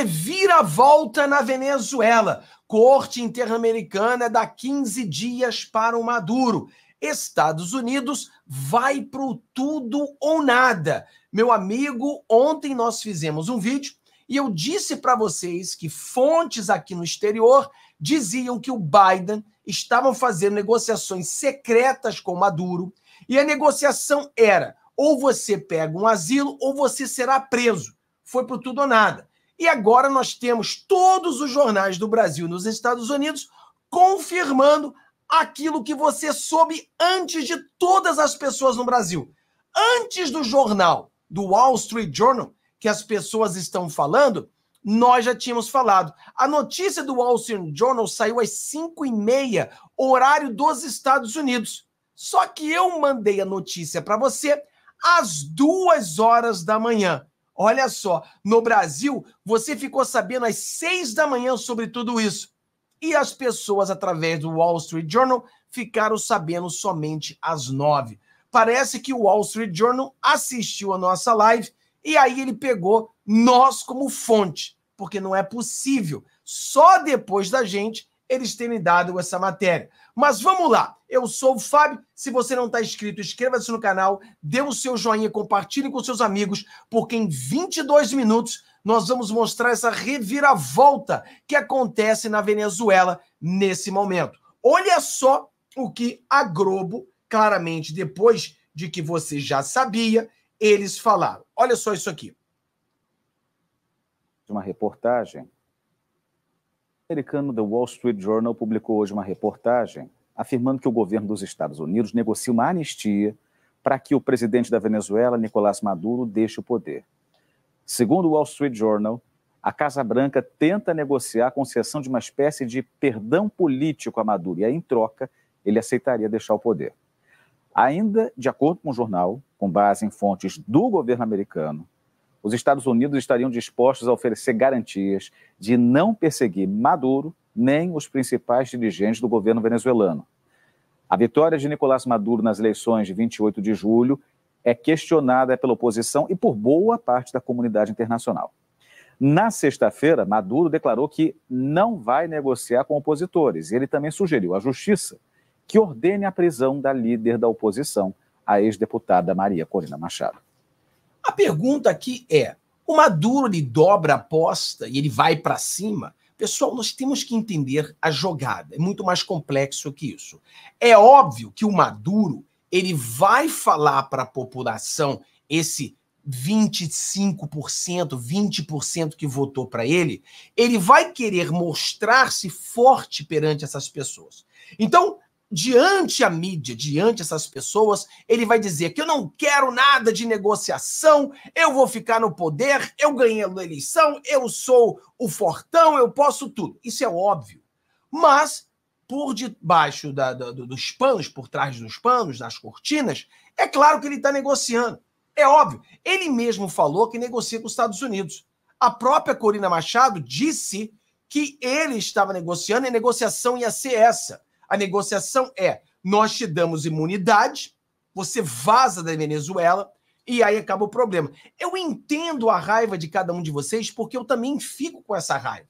Reviravolta na Venezuela. Corte Interamericana dá 15 dias para o Maduro. Estados Unidos vai pro tudo ou nada. Meu amigo, ontem nós fizemos um vídeo e eu disse para vocês que fontes aqui no exterior diziam que o Biden estavam fazendo negociações secretas com Maduro e a negociação era ou você pega um asilo ou você será preso. Foi pro tudo ou nada. E agora nós temos todos os jornais do Brasil nos Estados Unidos confirmando aquilo que você soube antes de todas as pessoas no Brasil. Antes do jornal, do Wall Street Journal, que as pessoas estão falando, nós já tínhamos falado. A notícia do Wall Street Journal saiu às 5 e meia, horário dos Estados Unidos. Só que eu mandei a notícia para você às duas horas da manhã. Olha só, no Brasil, você ficou sabendo às seis da manhã sobre tudo isso. E as pessoas, através do Wall Street Journal, ficaram sabendo somente às nove. Parece que o Wall Street Journal assistiu a nossa live e aí ele pegou nós como fonte, porque não é possível. Só depois da gente eles terem dado essa matéria. Mas vamos lá. Eu sou o Fábio. Se você não está inscrito, inscreva-se no canal, dê o seu joinha, compartilhe com seus amigos, porque em 22 minutos nós vamos mostrar essa reviravolta que acontece na Venezuela nesse momento. Olha só o que a Globo, claramente depois de que você já sabia, eles falaram. Olha só isso aqui. Uma reportagem americano The Wall Street Journal publicou hoje uma reportagem afirmando que o governo dos Estados Unidos negocia uma anistia para que o presidente da Venezuela, Nicolás Maduro, deixe o poder. Segundo o Wall Street Journal, a Casa Branca tenta negociar a concessão de uma espécie de perdão político a Maduro, e aí, em troca, ele aceitaria deixar o poder. Ainda de acordo com o jornal, com base em fontes do governo americano, os Estados Unidos estariam dispostos a oferecer garantias de não perseguir Maduro nem os principais dirigentes do governo venezuelano. A vitória de Nicolás Maduro nas eleições de 28 de julho é questionada pela oposição e por boa parte da comunidade internacional. Na sexta-feira, Maduro declarou que não vai negociar com opositores. e Ele também sugeriu à justiça que ordene a prisão da líder da oposição, a ex-deputada Maria Corina Machado. A pergunta aqui é: o Maduro lhe dobra a aposta e ele vai para cima? Pessoal, nós temos que entender a jogada. É muito mais complexo que isso. É óbvio que o Maduro ele vai falar para a população esse 25%, 20% que votou para ele, ele vai querer mostrar-se forte perante essas pessoas. Então, diante a mídia, diante essas pessoas, ele vai dizer que eu não quero nada de negociação, eu vou ficar no poder, eu ganhei a eleição, eu sou o fortão, eu posso tudo. Isso é óbvio. Mas por debaixo da, da, dos panos, por trás dos panos, das cortinas, é claro que ele está negociando. É óbvio. Ele mesmo falou que negocia com os Estados Unidos. A própria Corina Machado disse que ele estava negociando e a negociação ia ser essa a negociação é: nós te damos imunidade, você vaza da Venezuela e aí acaba o problema. Eu entendo a raiva de cada um de vocês porque eu também fico com essa raiva.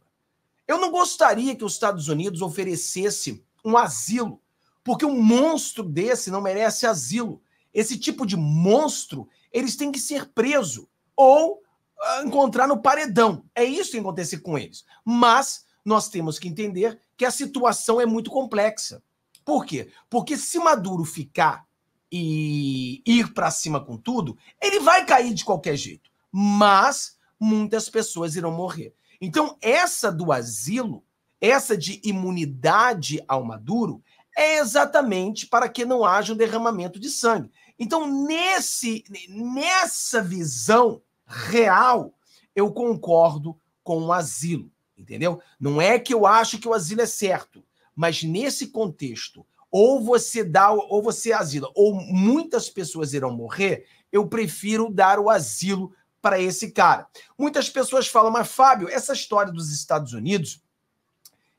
Eu não gostaria que os Estados Unidos oferecesse um asilo, porque um monstro desse não merece asilo. Esse tipo de monstro, eles têm que ser preso ou ah, encontrar no paredão. É isso que acontece com eles. Mas nós temos que entender que a situação é muito complexa. Por quê? Porque se Maduro ficar e ir para cima com tudo, ele vai cair de qualquer jeito. Mas muitas pessoas irão morrer. Então, essa do asilo, essa de imunidade ao Maduro, é exatamente para que não haja um derramamento de sangue. Então, nesse, nessa visão real, eu concordo com o asilo. Entendeu? Não é que eu acho que o asilo é certo, mas nesse contexto, ou você dá ou você asila, ou muitas pessoas irão morrer, eu prefiro dar o asilo para esse cara. Muitas pessoas falam, mas Fábio, essa história dos Estados Unidos,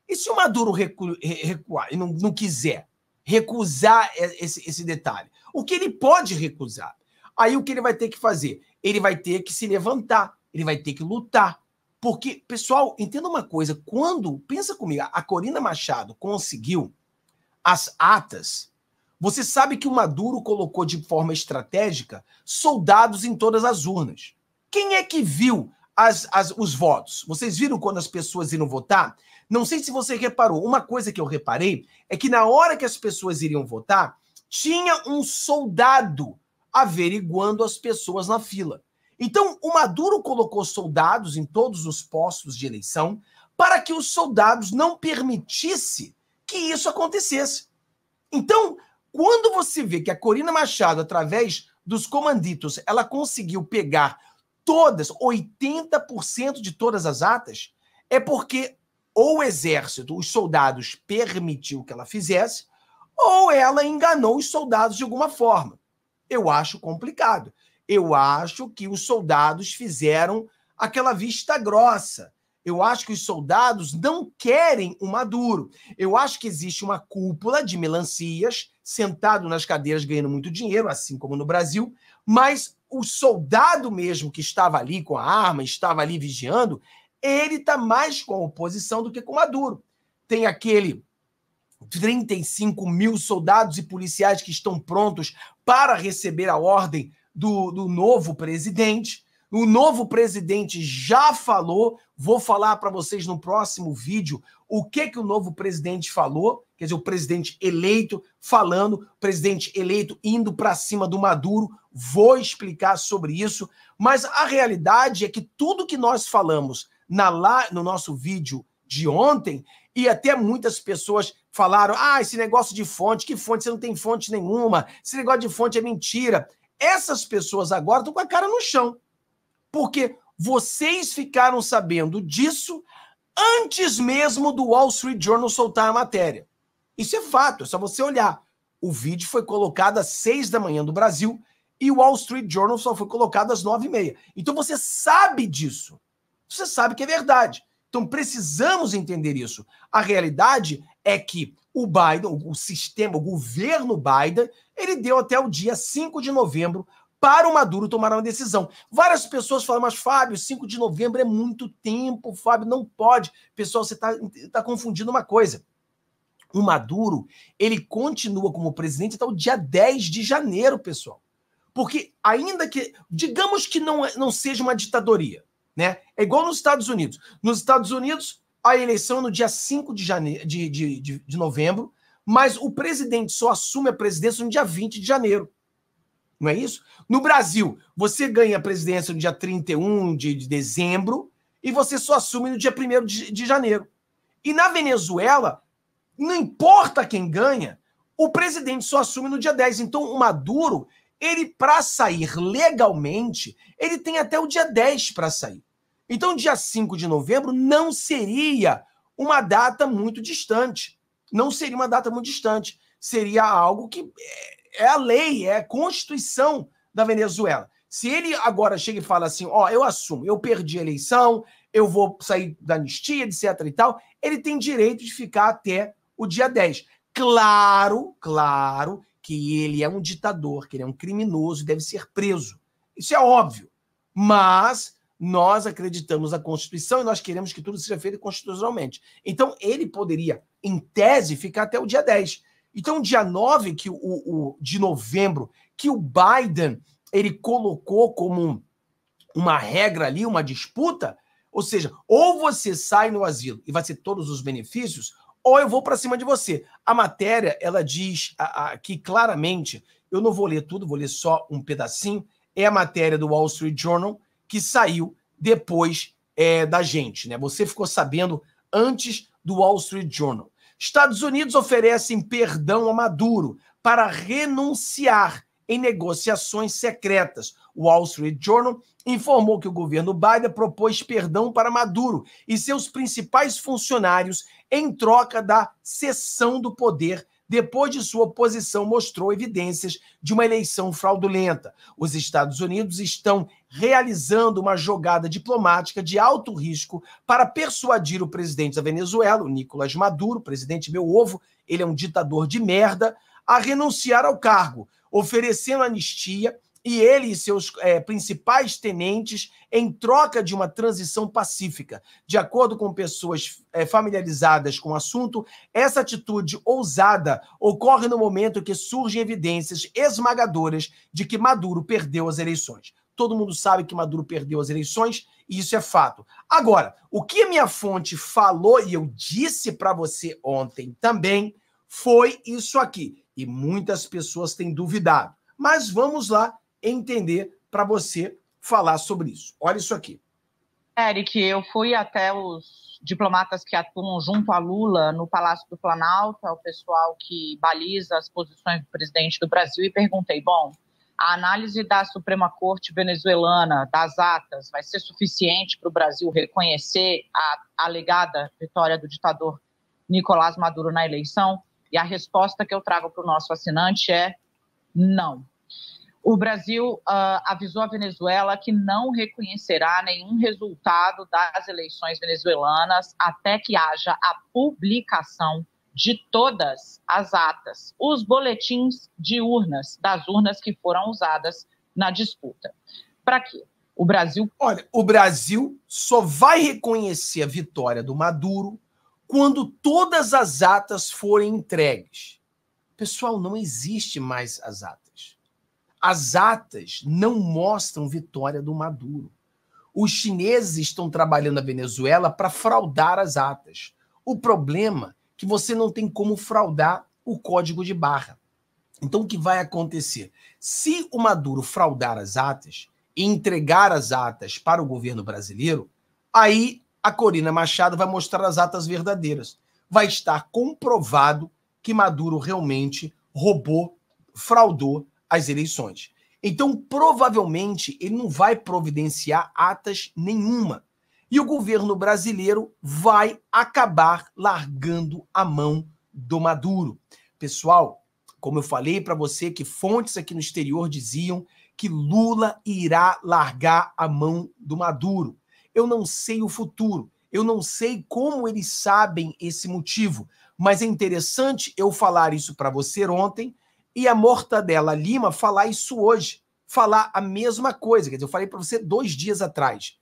e se o Maduro recu recuar e não, não quiser recusar esse, esse detalhe? O que ele pode recusar? Aí o que ele vai ter que fazer? Ele vai ter que se levantar, ele vai ter que lutar, porque, pessoal, entenda uma coisa: quando, pensa comigo, a Corina Machado conseguiu as atas, você sabe que o Maduro colocou de forma estratégica soldados em todas as urnas. Quem é que viu as, as, os votos? Vocês viram quando as pessoas iam votar? Não sei se você reparou, uma coisa que eu reparei é que na hora que as pessoas iriam votar, tinha um soldado averiguando as pessoas na fila. Então, o Maduro colocou soldados em todos os postos de eleição para que os soldados não permitisse que isso acontecesse. Então, quando você vê que a Corina Machado, através dos comanditos, ela conseguiu pegar todas, 80% de todas as atas, é porque ou o exército, os soldados, permitiu que ela fizesse, ou ela enganou os soldados de alguma forma. Eu acho complicado. Eu acho que os soldados fizeram aquela vista grossa. Eu acho que os soldados não querem o Maduro. Eu acho que existe uma cúpula de melancias sentado nas cadeiras ganhando muito dinheiro, assim como no Brasil, mas o soldado mesmo que estava ali com a arma, estava ali vigiando, ele está mais com a oposição do que com o Maduro. Tem aquele 35 mil soldados e policiais que estão prontos para receber a ordem do, do novo presidente. O novo presidente já falou, vou falar para vocês no próximo vídeo o que que o novo presidente falou, quer dizer, o presidente eleito falando, presidente eleito indo para cima do Maduro, vou explicar sobre isso, mas a realidade é que tudo que nós falamos na lá no nosso vídeo de ontem e até muitas pessoas falaram: "Ah, esse negócio de fonte, que fonte, você não tem fonte nenhuma, esse negócio de fonte é mentira". Essas pessoas agora estão com a cara no chão. Porque vocês ficaram sabendo disso antes mesmo do Wall Street Journal soltar a matéria. Isso é fato, é só você olhar. O vídeo foi colocado às seis da manhã do Brasil e o Wall Street Journal só foi colocado às nove e meia. Então você sabe disso. Você sabe que é verdade. Então precisamos entender isso. A realidade é que o Biden, o sistema, o governo Biden, ele deu até o dia 5 de novembro para o Maduro tomar uma decisão. Várias pessoas falam, mas Fábio, 5 de novembro é muito tempo, Fábio, não pode. Pessoal, você está tá confundindo uma coisa. O Maduro, ele continua como presidente até o dia 10 de janeiro, pessoal. Porque ainda que, digamos que não, é, não seja uma ditadoria, né? É igual nos Estados Unidos. Nos Estados Unidos, a eleição no dia 5 de, janeiro de, de, de, de novembro, mas o presidente só assume a presidência no dia 20 de janeiro. Não é isso? No Brasil, você ganha a presidência no dia 31 de, de dezembro e você só assume no dia 1 de, de janeiro. E na Venezuela, não importa quem ganha, o presidente só assume no dia 10. Então, o Maduro, ele para sair legalmente, ele tem até o dia 10 para sair. Então, dia 5 de novembro não seria uma data muito distante. Não seria uma data muito distante. Seria algo que é, é a lei, é a Constituição da Venezuela. Se ele agora chega e fala assim: ó, oh, eu assumo, eu perdi a eleição, eu vou sair da anistia, etc e tal, ele tem direito de ficar até o dia 10. Claro, claro que ele é um ditador, que ele é um criminoso e deve ser preso. Isso é óbvio. Mas nós acreditamos na Constituição e nós queremos que tudo seja feito constitucionalmente. Então, ele poderia, em tese, ficar até o dia 10. Então, dia 9 que o, o de novembro, que o Biden ele colocou como uma regra ali, uma disputa, ou seja, ou você sai no asilo e vai ter todos os benefícios, ou eu vou para cima de você. A matéria, ela diz aqui claramente, eu não vou ler tudo, vou ler só um pedacinho, é a matéria do Wall Street Journal, que saiu depois é, da gente. Né? Você ficou sabendo antes do Wall Street Journal. Estados Unidos oferecem perdão a Maduro para renunciar em negociações secretas. O Wall Street Journal informou que o governo Biden propôs perdão para Maduro e seus principais funcionários em troca da cessão do poder depois de sua oposição mostrou evidências de uma eleição fraudulenta. Os Estados Unidos estão realizando uma jogada diplomática de alto risco para persuadir o presidente da Venezuela, o Nicolás Maduro, presidente meu ovo, ele é um ditador de merda, a renunciar ao cargo, oferecendo anistia e ele e seus é, principais tenentes em troca de uma transição pacífica. De acordo com pessoas é, familiarizadas com o assunto, essa atitude ousada ocorre no momento que surgem evidências esmagadoras de que Maduro perdeu as eleições. Todo mundo sabe que Maduro perdeu as eleições e isso é fato. Agora, o que minha fonte falou e eu disse para você ontem também foi isso aqui. E muitas pessoas têm duvidado. Mas vamos lá entender para você falar sobre isso. Olha isso aqui. Eric, eu fui até os diplomatas que atuam junto a Lula no Palácio do Planalto, é o pessoal que baliza as posições do presidente do Brasil, e perguntei: bom, a análise da Suprema Corte venezuelana das atas vai ser suficiente para o Brasil reconhecer a alegada vitória do ditador Nicolás Maduro na eleição? E a resposta que eu trago para o nosso assinante é: não o Brasil uh, avisou a Venezuela que não reconhecerá nenhum resultado das eleições venezuelanas até que haja a publicação de todas as atas, os boletins de urnas, das urnas que foram usadas na disputa. Para quê? O Brasil. Olha, o Brasil só vai reconhecer a vitória do Maduro quando todas as atas forem entregues. Pessoal, não existe mais as atas. As atas não mostram vitória do Maduro. Os chineses estão trabalhando a Venezuela para fraudar as atas. O problema é que você não tem como fraudar o código de barra. Então, o que vai acontecer? Se o Maduro fraudar as atas e entregar as atas para o governo brasileiro, aí a Corina Machado vai mostrar as atas verdadeiras. Vai estar comprovado que Maduro realmente roubou, fraudou as eleições. Então, provavelmente, ele não vai providenciar atas nenhuma. E o governo brasileiro vai acabar largando a mão do Maduro. Pessoal, como eu falei para você, que fontes aqui no exterior diziam que Lula irá largar a mão do Maduro. Eu não sei o futuro, eu não sei como eles sabem esse motivo, mas é interessante eu falar isso para você ontem, e a Mortadela Lima falar isso hoje, falar a mesma coisa. Quer dizer, eu falei para você dois dias atrás.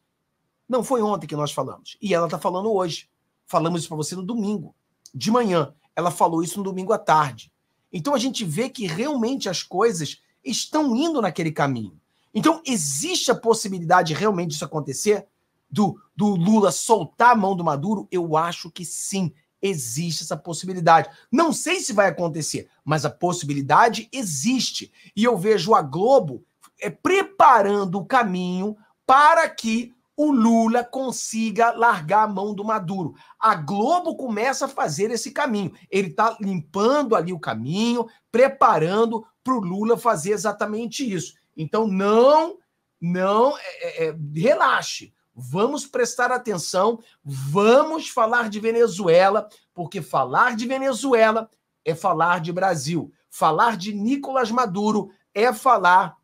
Não foi ontem que nós falamos. E ela está falando hoje. Falamos isso para você no domingo, de manhã. Ela falou isso no domingo à tarde. Então a gente vê que realmente as coisas estão indo naquele caminho. Então existe a possibilidade realmente disso acontecer? Do, do Lula soltar a mão do Maduro? Eu acho que sim existe essa possibilidade. Não sei se vai acontecer, mas a possibilidade existe. E eu vejo a Globo é, preparando o caminho para que o Lula consiga largar a mão do Maduro. A Globo começa a fazer esse caminho. Ele está limpando ali o caminho, preparando para o Lula fazer exatamente isso. Então, não, não, é, é, é relaxe. Vamos prestar atenção, vamos falar de Venezuela, porque falar de Venezuela é falar de Brasil. Falar de Nicolas Maduro é falar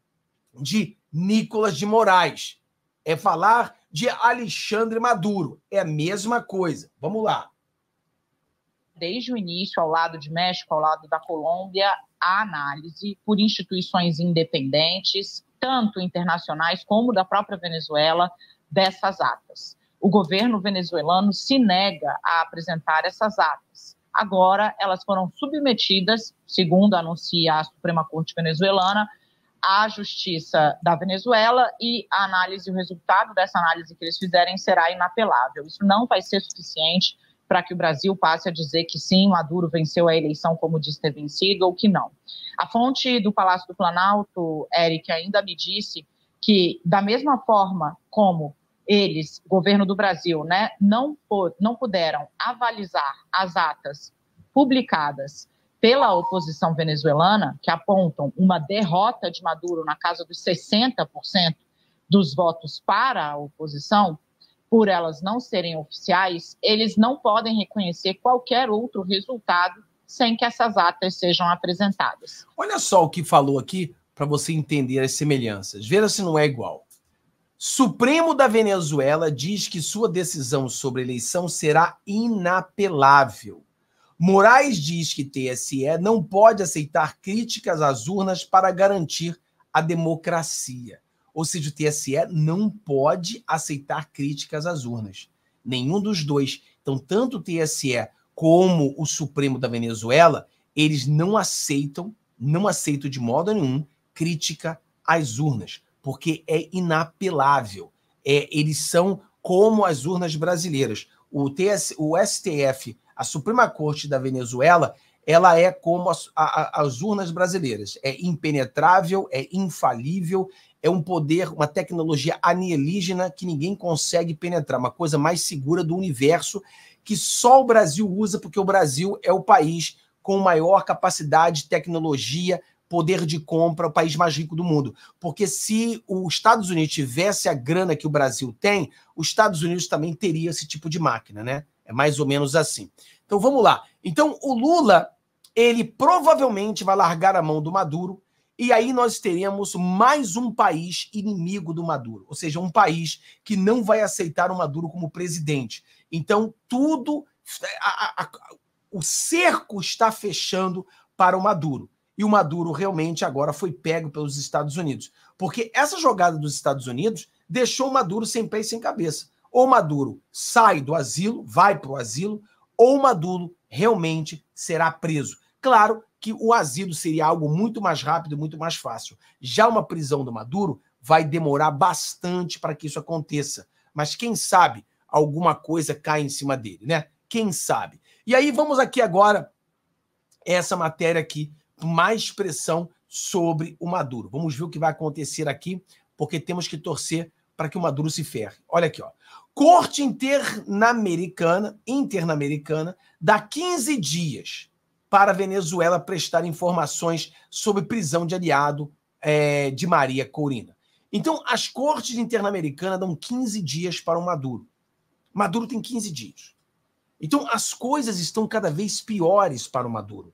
de Nicolas de Moraes, é falar de Alexandre Maduro. É a mesma coisa. Vamos lá. Desde o início, ao lado de México, ao lado da Colômbia, a análise por instituições independentes, tanto internacionais como da própria Venezuela, dessas atas. O governo venezuelano se nega a apresentar essas atas. Agora, elas foram submetidas, segundo anuncia a Suprema Corte venezuelana, à Justiça da Venezuela e a análise, o resultado dessa análise que eles fizerem será inapelável. Isso não vai ser suficiente para que o Brasil passe a dizer que sim, Maduro venceu a eleição como diz ter vencido ou que não. A fonte do Palácio do Planalto, Eric, ainda me disse que, da mesma forma como eles, governo do Brasil, né, não, não puderam avalizar as atas publicadas pela oposição venezuelana, que apontam uma derrota de Maduro na casa dos 60% dos votos para a oposição, por elas não serem oficiais, eles não podem reconhecer qualquer outro resultado sem que essas atas sejam apresentadas. Olha só o que falou aqui para você entender as semelhanças. Veja se não é igual. Supremo da Venezuela diz que sua decisão sobre eleição será inapelável. Moraes diz que TSE não pode aceitar críticas às urnas para garantir a democracia. Ou seja, o TSE não pode aceitar críticas às urnas. Nenhum dos dois. Então, tanto o TSE como o Supremo da Venezuela, eles não aceitam, não aceitam de modo nenhum crítica às urnas porque é inapelável. É, eles são como as urnas brasileiras. O, TS, o STF, a Suprema Corte da Venezuela, ela é como as, a, as urnas brasileiras. É impenetrável, é infalível, é um poder, uma tecnologia anielígena que ninguém consegue penetrar, uma coisa mais segura do universo que só o Brasil usa, porque o Brasil é o país com maior capacidade de tecnologia, poder de compra, o país mais rico do mundo. Porque se os Estados Unidos tivesse a grana que o Brasil tem, os Estados Unidos também teria esse tipo de máquina, né? É mais ou menos assim. Então vamos lá. Então o Lula, ele provavelmente vai largar a mão do Maduro e aí nós teremos mais um país inimigo do Maduro, ou seja, um país que não vai aceitar o Maduro como presidente. Então tudo a, a, a, o cerco está fechando para o Maduro e o Maduro realmente agora foi pego pelos Estados Unidos. Porque essa jogada dos Estados Unidos deixou o Maduro sem pé e sem cabeça. Ou Maduro sai do asilo, vai para o asilo, ou Maduro realmente será preso. Claro que o asilo seria algo muito mais rápido, muito mais fácil. Já uma prisão do Maduro vai demorar bastante para que isso aconteça. Mas quem sabe alguma coisa cai em cima dele, né? Quem sabe? E aí vamos aqui agora essa matéria aqui mais pressão sobre o Maduro. Vamos ver o que vai acontecer aqui, porque temos que torcer para que o Maduro se ferre. Olha aqui, ó. Corte Interamericana, Interamericana dá 15 dias para a Venezuela prestar informações sobre prisão de aliado é, de Maria Corina. Então, as cortes interamericanas dão 15 dias para o Maduro. Maduro tem 15 dias. Então, as coisas estão cada vez piores para o Maduro.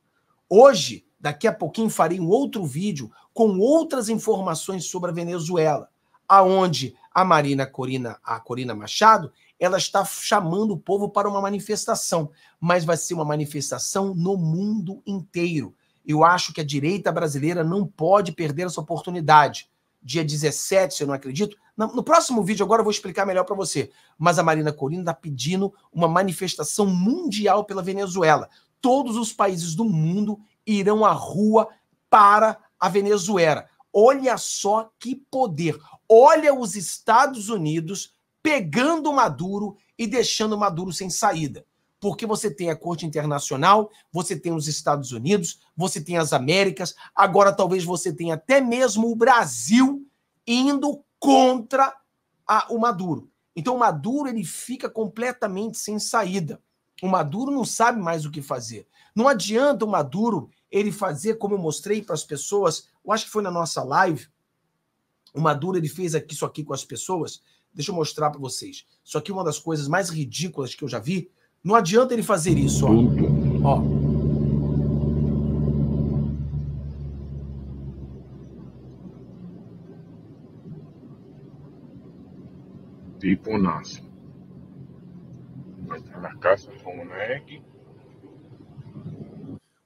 Hoje, Daqui a pouquinho farei um outro vídeo com outras informações sobre a Venezuela, aonde a Marina Corina, a Corina Machado, ela está chamando o povo para uma manifestação, mas vai ser uma manifestação no mundo inteiro. Eu acho que a direita brasileira não pode perder essa oportunidade. Dia 17, se eu não acredito, no próximo vídeo agora eu vou explicar melhor para você. Mas a Marina Corina está pedindo uma manifestação mundial pela Venezuela. Todos os países do mundo irão à rua para a Venezuela. Olha só que poder. Olha os Estados Unidos pegando Maduro e deixando Maduro sem saída. Porque você tem a Corte Internacional, você tem os Estados Unidos, você tem as Américas, agora talvez você tenha até mesmo o Brasil indo contra a, o Maduro. Então o Maduro ele fica completamente sem saída. O Maduro não sabe mais o que fazer. Não adianta o Maduro ele fazer, como eu mostrei para as pessoas, eu acho que foi na nossa live, o Maduro ele fez aqui, isso aqui com as pessoas. Deixa eu mostrar para vocês. Isso aqui é uma das coisas mais ridículas que eu já vi. Não adianta ele fazer isso, ó. ó. Tipo nasce. Vai estar tá na casa do Moneg.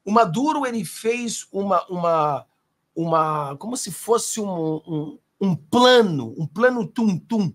O Maduro ele fez uma, uma, uma como se fosse um, um, um plano, um plano tum-tum,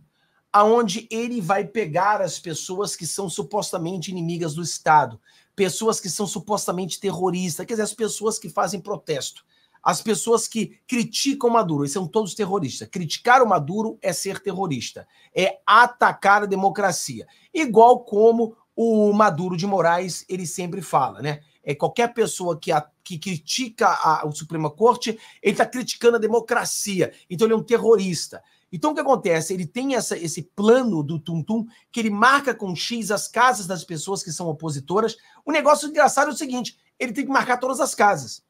aonde ele vai pegar as pessoas que são supostamente inimigas do Estado, pessoas que são supostamente terroristas, quer dizer, as pessoas que fazem protesto, as pessoas que criticam Maduro, eles são todos terroristas. Criticar o Maduro é ser terrorista, é atacar a democracia. Igual como o Maduro de Moraes, ele sempre fala, né? é, qualquer pessoa que, a, que critica a, a Suprema Corte, ele está criticando a democracia. Então ele é um terrorista. Então o que acontece? Ele tem essa, esse plano do Tum-Tum que ele marca com X as casas das pessoas que são opositoras. O negócio engraçado é o seguinte: ele tem que marcar todas as casas.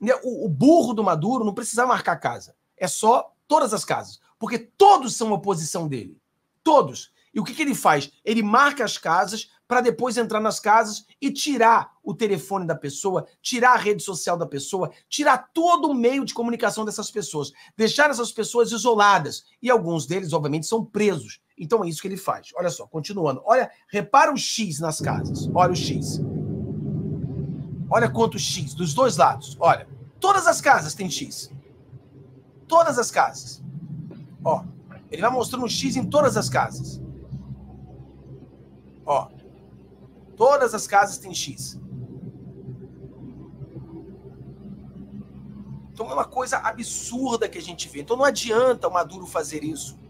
Né, o, o burro do Maduro não precisa marcar casa. É só todas as casas. Porque todos são oposição dele. Todos. E o que, que ele faz? Ele marca as casas para depois entrar nas casas e tirar o telefone da pessoa, tirar a rede social da pessoa, tirar todo o meio de comunicação dessas pessoas, deixar essas pessoas isoladas. E alguns deles, obviamente, são presos. Então é isso que ele faz. Olha só, continuando. Olha, repara o X nas casas. Olha o X. Olha quanto X, dos dois lados. Olha, todas as casas têm X. Todas as casas. Ó, ele vai mostrando o X em todas as casas. Ó, Todas as casas têm X. Então é uma coisa absurda que a gente vê. Então não adianta o Maduro fazer isso.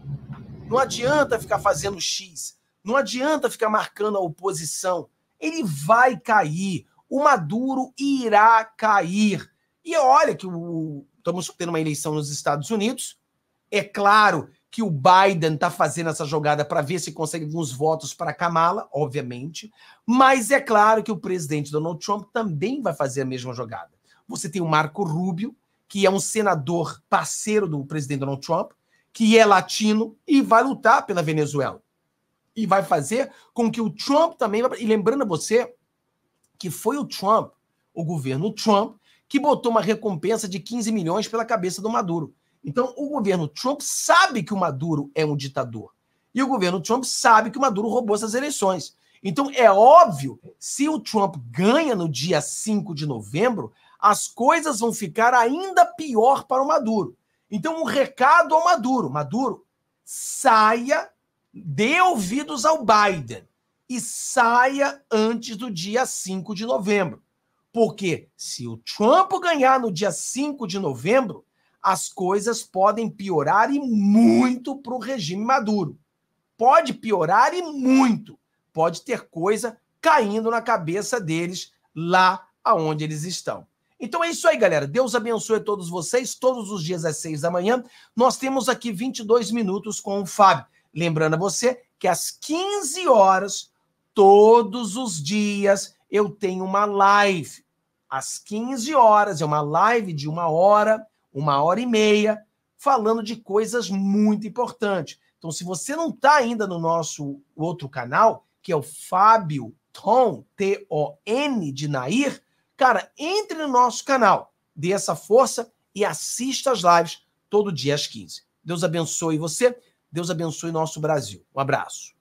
Não adianta ficar fazendo X. Não adianta ficar marcando a oposição. Ele vai cair. O Maduro irá cair. E olha que o, estamos tendo uma eleição nos Estados Unidos. É claro que o Biden está fazendo essa jogada para ver se consegue alguns votos para Kamala, obviamente, mas é claro que o presidente Donald Trump também vai fazer a mesma jogada. Você tem o Marco Rubio, que é um senador parceiro do presidente Donald Trump, que é latino e vai lutar pela Venezuela. E vai fazer com que o Trump também. E lembrando a você que foi o Trump, o governo Trump, que botou uma recompensa de 15 milhões pela cabeça do Maduro. Então, o governo Trump sabe que o Maduro é um ditador. E o governo Trump sabe que o Maduro roubou essas eleições. Então, é óbvio, se o Trump ganha no dia 5 de novembro, as coisas vão ficar ainda pior para o Maduro. Então, um recado ao Maduro: Maduro, saia, dê ouvidos ao Biden e saia antes do dia 5 de novembro. Porque se o Trump ganhar no dia 5 de novembro, as coisas podem piorar e muito para o regime Maduro. Pode piorar e muito. Pode ter coisa caindo na cabeça deles lá aonde eles estão. Então é isso aí, galera. Deus abençoe todos vocês. Todos os dias às seis da manhã, nós temos aqui 22 minutos com o Fábio. Lembrando a você que às 15 horas, todos os dias, eu tenho uma live. Às 15 horas, é uma live de uma hora uma hora e meia, falando de coisas muito importantes. Então, se você não está ainda no nosso outro canal, que é o Fábio Tom, T-O-N de Nair, cara, entre no nosso canal, dê essa força e assista as lives todo dia às 15. Deus abençoe você, Deus abençoe nosso Brasil. Um abraço.